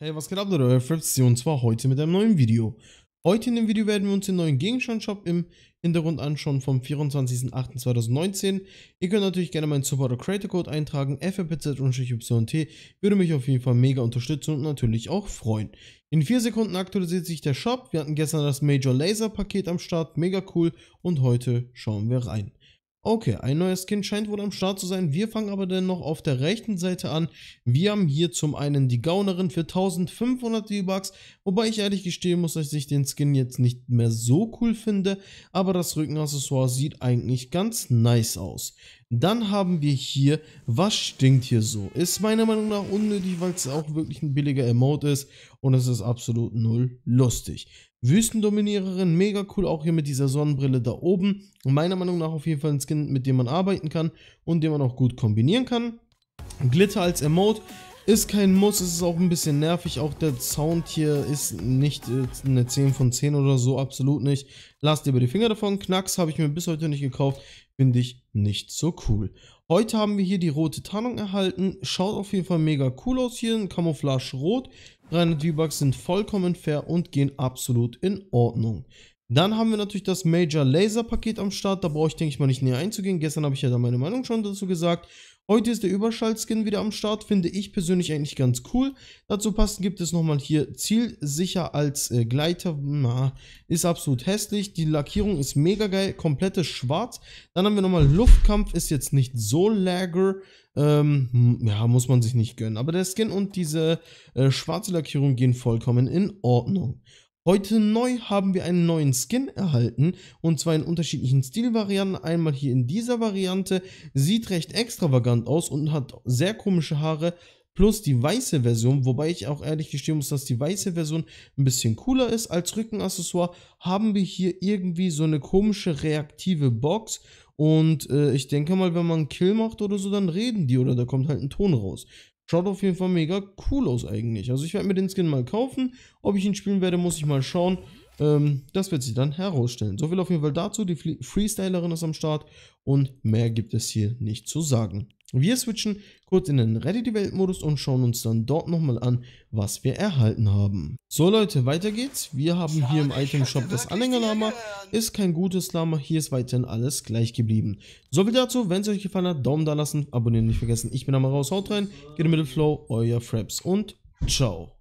Hey, was geht ab, Leute? Euer Fraps hier und zwar heute mit einem neuen Video. Heute in dem Video werden wir uns den neuen Gegenstandshop im Hintergrund anschauen vom 24.08.2019. Ihr könnt natürlich gerne meinen Supporter Creator Code eintragen, fmpz-yt, würde mich auf jeden Fall mega unterstützen und natürlich auch freuen. In 4 Sekunden aktualisiert sich der Shop, wir hatten gestern das Major Laser Paket am Start, mega cool und heute schauen wir rein. Okay, ein neues Skin scheint wohl am Start zu sein. Wir fangen aber dennoch auf der rechten Seite an. Wir haben hier zum einen die Gaunerin für 1500 V-Bucks, wobei ich ehrlich gestehen muss, dass ich den Skin jetzt nicht mehr so cool finde, aber das Rückenaccessoire sieht eigentlich ganz nice aus. Dann haben wir hier, was stinkt hier so? Ist meiner Meinung nach unnötig, weil es auch wirklich ein billiger Emote ist und es ist absolut null lustig. Wüstendominiererin, mega cool, auch hier mit dieser Sonnenbrille da oben. Meiner Meinung nach auf jeden Fall ein Skin, mit dem man arbeiten kann und den man auch gut kombinieren kann. Glitter als Emote ist kein Muss, ist auch ein bisschen nervig. Auch der Sound hier ist nicht äh, eine 10 von 10 oder so, absolut nicht. Lasst ihr über die Finger davon. Knacks habe ich mir bis heute nicht gekauft. Finde ich nicht so cool. Heute haben wir hier die rote Tarnung erhalten. Schaut auf jeden Fall mega cool aus hier. Ein Camouflage rot. 300 V-Bucks sind vollkommen fair und gehen absolut in Ordnung. Dann haben wir natürlich das Major Laser Paket am Start. Da brauche ich, denke ich mal, nicht näher einzugehen. Gestern habe ich ja da meine Meinung schon dazu gesagt. Heute ist der Überschallskin wieder am Start. Finde ich persönlich eigentlich ganz cool. Dazu passend gibt es nochmal hier Zielsicher als äh, Gleiter. Na, ist absolut hässlich. Die Lackierung ist mega geil. Komplettes Schwarz. Dann haben wir nochmal Luftkampf. Ist jetzt nicht so lager, Ähm, hm, ja, muss man sich nicht gönnen. Aber der Skin und diese äh, schwarze Lackierung gehen vollkommen in Ordnung. Heute neu haben wir einen neuen Skin erhalten und zwar in unterschiedlichen Stilvarianten. Einmal hier in dieser Variante, sieht recht extravagant aus und hat sehr komische Haare plus die weiße Version, wobei ich auch ehrlich gestehen muss, dass die weiße Version ein bisschen cooler ist als Rückenaccessoire, haben wir hier irgendwie so eine komische reaktive Box und äh, ich denke mal, wenn man einen Kill macht oder so, dann reden die oder da kommt halt ein Ton raus. Schaut auf jeden Fall mega cool aus eigentlich. Also ich werde mir den Skin mal kaufen. Ob ich ihn spielen werde, muss ich mal schauen. Ähm, das wird sich dann herausstellen. So viel auf jeden Fall dazu. Die Freestylerin ist am Start und mehr gibt es hier nicht zu sagen. Wir switchen kurz in den Ready Welt-Modus und schauen uns dann dort nochmal an, was wir erhalten haben. So Leute, weiter geht's. Wir haben hier im Item-Shop das Anhängerlama. Ist kein gutes Lama, hier ist weiterhin alles gleich geblieben. So viel dazu, wenn es euch gefallen hat, Daumen da lassen, abonnieren nicht vergessen. Ich bin einmal raus, haut rein, geht in Middle Flow, euer Fraps und ciao.